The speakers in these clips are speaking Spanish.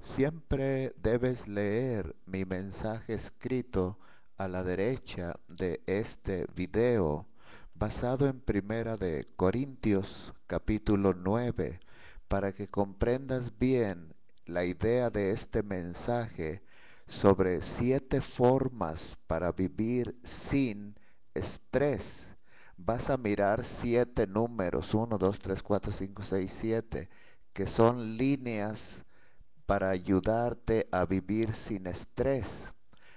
Siempre debes leer mi mensaje escrito a la derecha de este video, basado en Primera de Corintios capítulo 9, para que comprendas bien la idea de este mensaje sobre siete formas para vivir sin estrés. Vas a mirar siete números, 1, 2, 3, 4, 5, 6, 7 que son líneas para ayudarte a vivir sin estrés.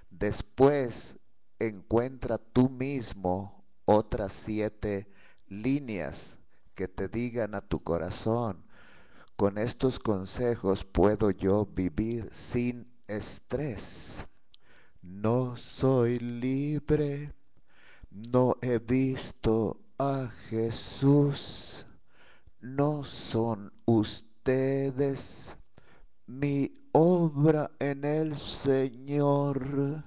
Después encuentra tú mismo otras siete líneas que te digan a tu corazón, con estos consejos puedo yo vivir sin estrés. No soy libre, no he visto a Jesús, no son ustedes ustedes mi obra en el Señor.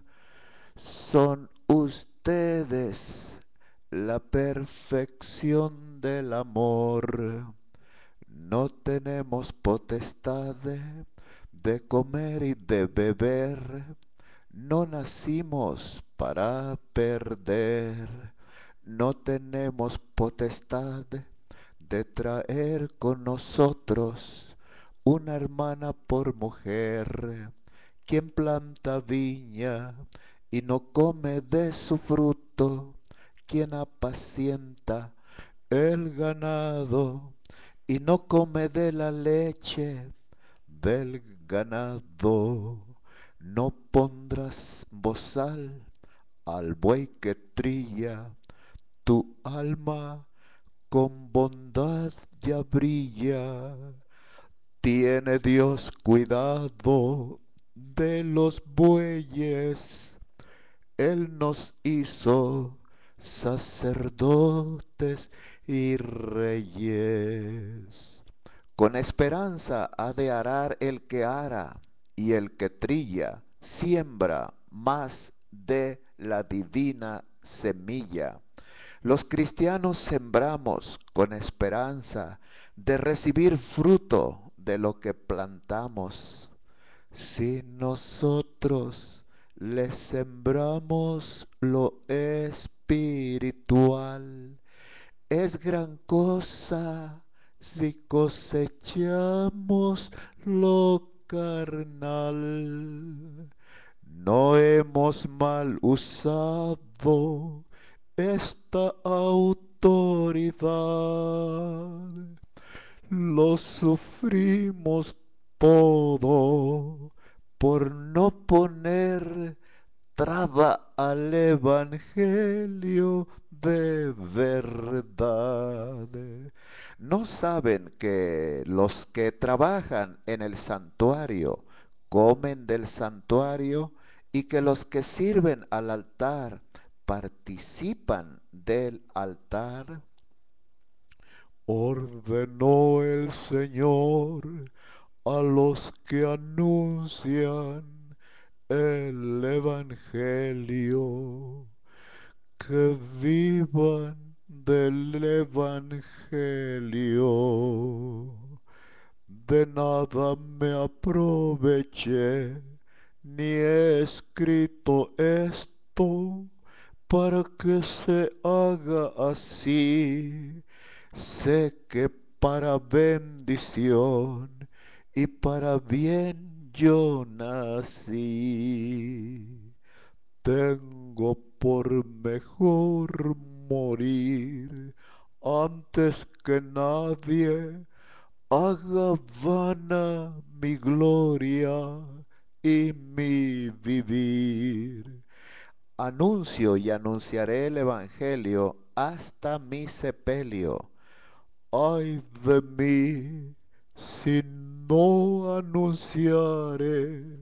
Son ustedes la perfección del amor. No tenemos potestad de comer y de beber. No nacimos para perder. No tenemos potestad traer con nosotros una hermana por mujer, quien planta viña y no come de su fruto, quien apacienta el ganado y no come de la leche del ganado. No pondrás bozal al buey que trilla tu alma con bondad ya brilla. Tiene Dios cuidado de los bueyes. Él nos hizo sacerdotes y reyes. Con esperanza ha de arar el que ara y el que trilla, siembra más de la divina semilla. Los cristianos sembramos con esperanza de recibir fruto de lo que plantamos. Si nosotros le sembramos lo espiritual, es gran cosa si cosechamos lo carnal. No hemos mal usado esta autoridad. Lo sufrimos todo por no poner traba al Evangelio de verdad. ¿No saben que los que trabajan en el santuario comen del santuario y que los que sirven al altar participan del altar. Ordenó el Señor a los que anuncian el Evangelio, que vivan del Evangelio. De nada me aproveché, ni he escrito esto para que se haga así. Sé que para bendición y para bien yo nací. Tengo por mejor morir antes que nadie haga vana mi gloria y mi vivir Anuncio y anunciaré el Evangelio hasta mi sepelio. Ay de mí, si no anunciaré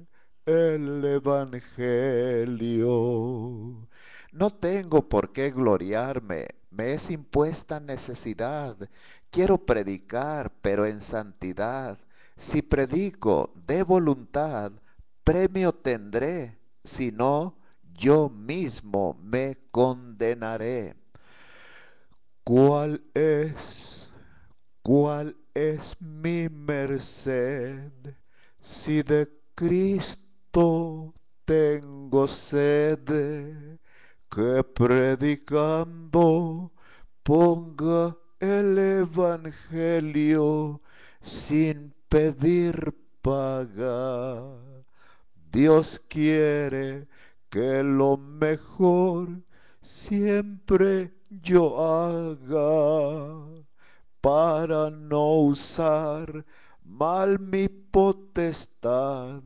el Evangelio. No tengo por qué gloriarme, me es impuesta necesidad. Quiero predicar, pero en santidad. Si predico de voluntad, premio tendré, si no, yo mismo me condenaré. ¿Cuál es, cuál es mi merced si de Cristo tengo sede... Que predicando ponga el Evangelio sin pedir paga. Dios quiere que lo mejor siempre yo haga para no usar mal mi potestad,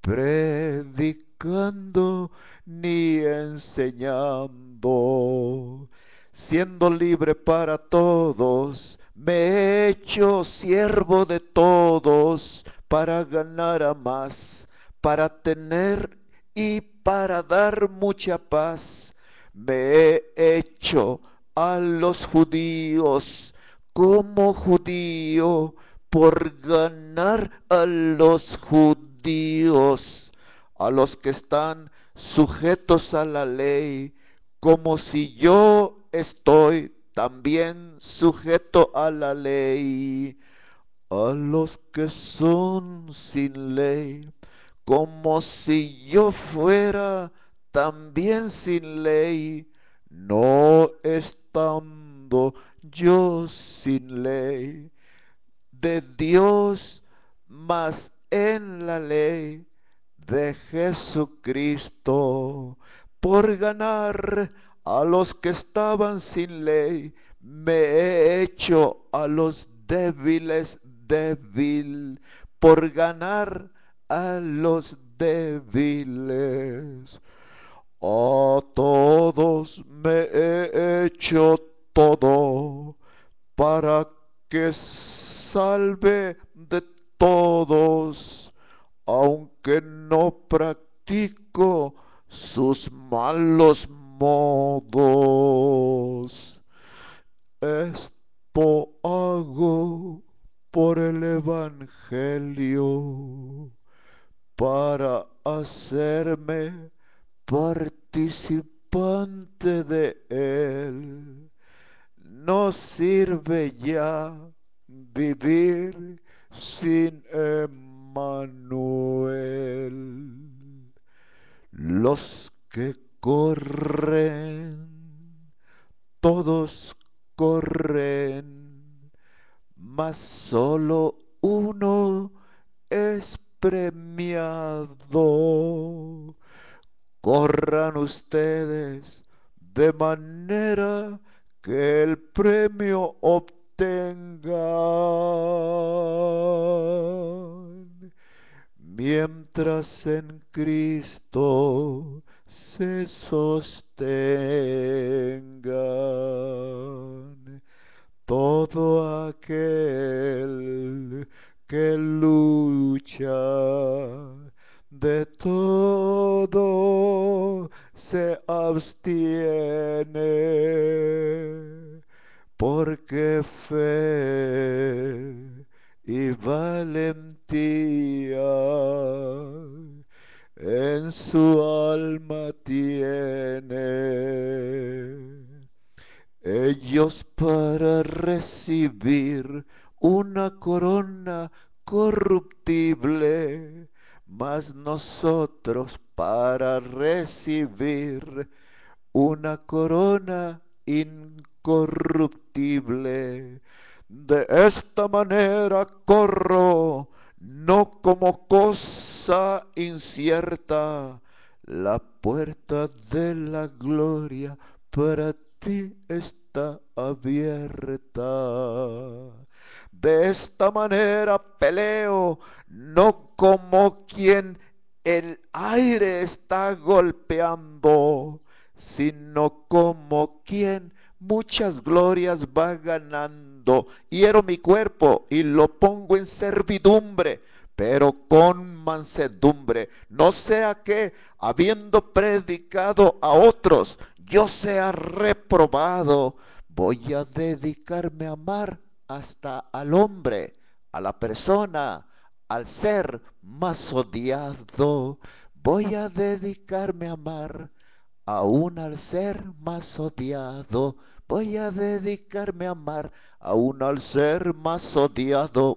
predicando ni enseñando. Siendo libre para todos, me he hecho siervo de todos para ganar a más, para tener y para dar mucha paz. Me he hecho a los judíos como judío por ganar a los judíos, a los que están sujetos a la ley, como si yo estoy también sujeto a la ley, a los que son sin ley como si yo fuera también sin ley, no estando yo sin ley, de Dios más en la ley de Jesucristo, por ganar a los que estaban sin ley, me he hecho a los débiles débil, por ganar a los débiles. A todos me he hecho todo para que salve de todos, aunque no practico sus malos modos. Esto hago por el Evangelio para hacerme participante de él. No sirve ya vivir sin Emmanuel. Los que corren, todos corren, mas solo uno es premiado. Corran ustedes de manera que el premio obtengan. Mientras en Cristo se sostengan todo aquel que lucha de todo se abstiene porque fe y valentía en su alma tiene ellos para recibir una corona corruptible, mas nosotros para recibir una corona incorruptible. De esta manera corro, no como cosa incierta, la puerta de la gloria para ti está abierta. De esta manera peleo, no como quien el aire está golpeando, sino como quien muchas glorias va ganando. Hiero mi cuerpo y lo pongo en servidumbre, pero con mansedumbre. No sea que, habiendo predicado a otros, yo sea reprobado, voy a dedicarme a amar hasta al hombre, a la persona, al ser más odiado. Voy a dedicarme a amar aún al ser más odiado. Voy a dedicarme a amar aún al ser más odiado.